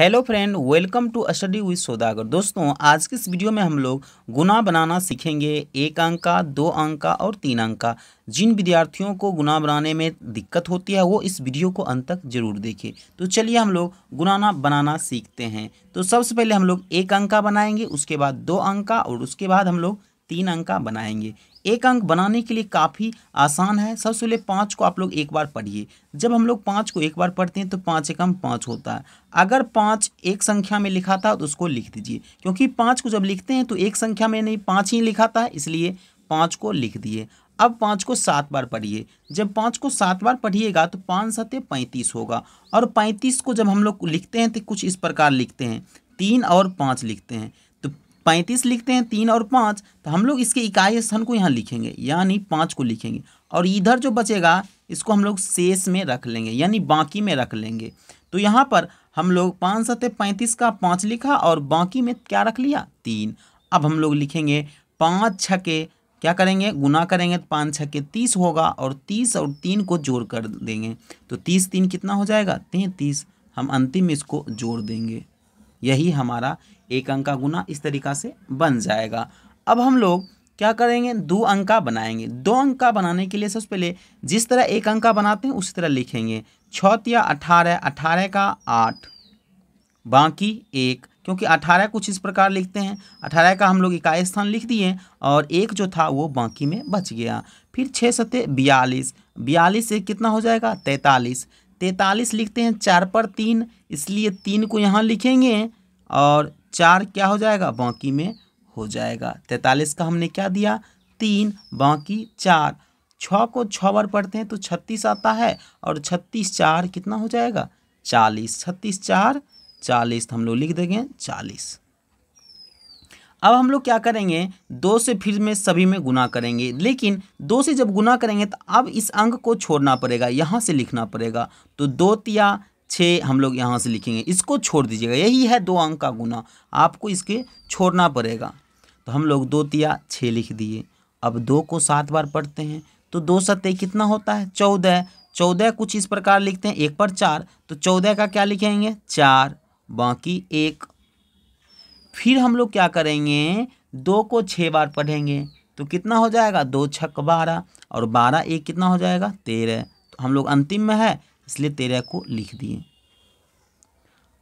hello friend welcome to study with Saudagar दोस्तों आज के इस वीडियो में हम लोग गुना बनाना सीखेंगे एक अंक का दो अंक का और तीन अंक का जिन विद्यार्थियों को गुना बनाने में दिक्कत होती है वो इस वीडियो को अंत तक जरूर देखें तो चलिए हम लोग गुनाना बनाना सीखते हैं तो सबसे पहले हम लोग एक अंक का बनाएंगे उसके बाद दो अंक का और उसके बाद हम लोग तीन अंक का बनाएंगे एक अंक बनाने के लिए काफ़ी आसान है सबसे पहले पाँच को आप लोग एक बार पढ़िए जब हम लोग पाँच को एक बार पढ़ते हैं तो पाँच एकम पाँच होता है अगर पाँच एक संख्या में लिखा था तो उसको लिख दीजिए क्योंकि पाँच को जब लिखते हैं तो एक संख्या में नहीं पाँच ही लिखा था इसलिए पाँच को लिख दिए अब पाँच को सात बार पढ़िए जब पाँच को सात बार पढ़िएगा तो पाँच सत्य पैंतीस होगा और पैंतीस को जब हम लोग लिखते हैं तो कुछ इस प्रकार लिखते हैं तीन और पाँच लिखते हैं पैंतीस लिखते हैं तीन और पाँच तो हम लोग इसके इकाई स्थान को यहाँ लिखेंगे यानी पाँच को लिखेंगे और इधर जो बचेगा इसको हम लोग शेष में रख लेंगे यानी बाकी में रख लेंगे तो यहाँ पर हम लोग पाँच सत्य पैंतीस का पाँच लिखा और बाकी में क्या रख लिया तीन अब हम लोग लिखेंगे पाँच छके क्या करेंगे गुना करेंगे तो पाँच छ के तीस होगा और तीस और तीन को जोड़ कर देंगे तो तीस तीन कितना हो जाएगा तैंतीस हम अंतिम इसको जोड़ देंगे यही हमारा एक अंक का गुना इस तरीका से बन जाएगा अब हम लोग क्या करेंगे दो अंक का बनाएंगे दो अंक का बनाने के लिए सबसे पहले जिस तरह एक अंक का बनाते हैं उसी तरह लिखेंगे छत या अठारह अठारह का आठ बाकी एक क्योंकि अठारह कुछ इस प्रकार लिखते हैं अठारह का हम लोग इकाई स्थान लिख दिए और एक जो था वो बाकी में बच गया फिर छः सत्य बयालीस बयालीस से कितना हो जाएगा तैतालीस तैंतालीस लिखते हैं चार पर तीन इसलिए तीन को यहाँ लिखेंगे और चार क्या हो जाएगा बाकी में हो जाएगा तैतालीस का हमने क्या दिया तीन बाकी चार छ को छः बार पढ़ते हैं तो छत्तीस आता है और छत्तीस चार कितना हो जाएगा चालीस छत्तीस चार चालीस तो हम लोग लिख देंगे चालीस अब हम लोग क्या करेंगे दो से फिर में सभी में गुना करेंगे लेकिन दो से जब गुना करेंगे तो अब इस अंक को छोड़ना पड़ेगा यहाँ से लिखना पड़ेगा तो दो तिया छः हम लोग यहाँ से लिखेंगे इसको छोड़ दीजिएगा यही है दो अंक का गुना आपको इसके छोड़ना पड़ेगा तो हम लोग दो तिया छः लिख दिए अब दो को सात बार पढ़ते हैं तो दो सत्य कितना होता है चौदह चौदह कुछ इस प्रकार लिखते हैं एक पर चार तो चौदह का क्या लिखेंगे चार बाकी एक फिर हम लोग क्या करेंगे दो को छः बार पढ़ेंगे तो कितना हो जाएगा दो छक बारह और बारह एक कितना हो जाएगा तेरह तो हम लोग अंतिम में है इसलिए तेरह को लिख दिए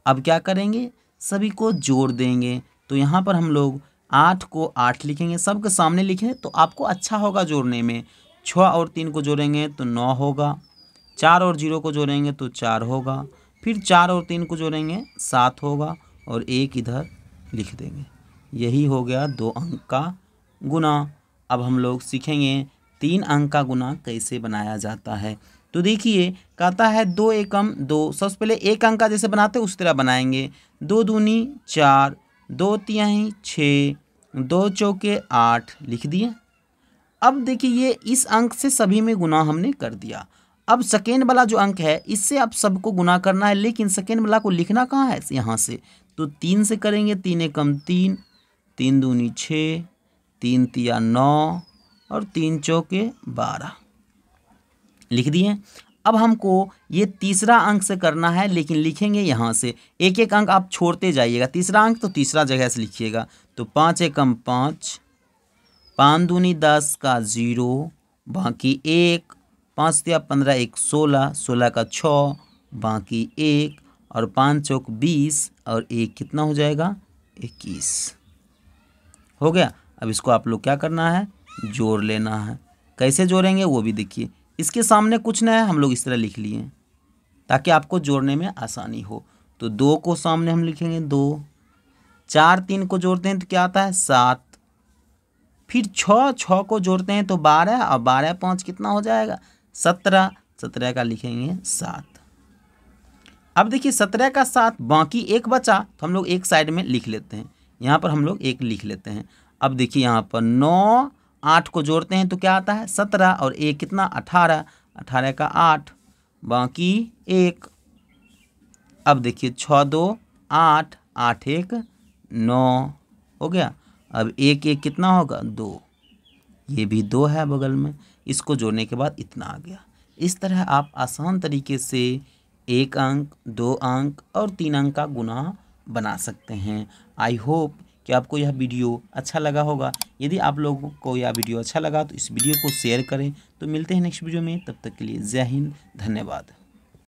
अब क्या करेंगे सभी को जोड़ देंगे तो यहाँ पर हम लोग आठ को आठ लिखेंगे सबके सामने लिखें तो आपको अच्छा होगा जोड़ने में छः और तीन को जोड़ेंगे तो नौ होगा चार और जीरो को जोड़ेंगे तो चार होगा फिर चार और तीन को जोड़ेंगे सात होगा और एक इधर लिख देंगे यही हो गया दो अंक का गुना अब हम लोग सीखेंगे तीन अंक का गुना कैसे बनाया जाता है तो देखिए कहता है दो एकम दो सबसे पहले एक अंक का जैसे बनाते उस तरह बनाएंगे दो दूनी चार दो तिहाई छः दो चौके आठ लिख दिए अब देखिए ये इस अंक से सभी में गुना हमने कर दिया अब सेकेंड वाला जो अंक है इससे अब सबको गुना करना है लेकिन सेकेंड वाला को लिखना कहाँ है यहाँ से तो तीन से करेंगे तीन एकम तीन तीन दूनी छः तीन तिया नौ और तीन चौके बारह लिख दिए अब हमको ये तीसरा अंक से करना है लेकिन लिखेंगे यहाँ से एक एक अंक आप छोड़ते जाइएगा तीसरा अंक तो तीसरा जगह से लिखिएगा तो पाँच एकम पाँच पाँच दूनी दस का ज़ीरो बाकी एक पाँच या पंद्रह एक सोलह सोलह का छः बाकी एक और पाँच चौक बीस और एक कितना हो जाएगा इक्कीस हो गया अब इसको आप लोग क्या करना है जोड़ लेना है कैसे जोड़ेंगे वो भी देखिए इसके सामने कुछ ना है हम लोग इस तरह लिख लिए ताकि आपको जोड़ने में आसानी हो तो दो को सामने हम लिखेंगे दो चार तीन को जोड़ते हैं तो क्या आता है सात फिर छः छः को जोड़ते हैं तो बारह और बारह पाँच कितना हो जाएगा सत्रह सत्रह का लिखेंगे सात अब देखिए सत्रह का सात बाकी एक बचा तो हम लोग एक साइड में लिख लेते हैं यहाँ पर हम लोग एक लिख लेते हैं अब देखिए यहाँ पर नौ आठ को जोड़ते हैं तो क्या आता है सत्रह और एक कितना अठारह अठारह का आठ बाकी एक अब देखिए छः दो आठ आठ एक नौ हो गया अब एक एक कितना होगा दो ये भी दो है बगल में इसको जोड़ने के बाद इतना आ गया इस तरह आप आसान तरीके से एक अंक दो अंक और तीन अंक का गुना बना सकते हैं आई होप कि आपको यह वीडियो अच्छा लगा होगा यदि आप लोगों को यह वीडियो अच्छा लगा तो इस वीडियो को शेयर करें तो मिलते हैं नेक्स्ट वीडियो में तब तक के लिए जय हिंद धन्यवाद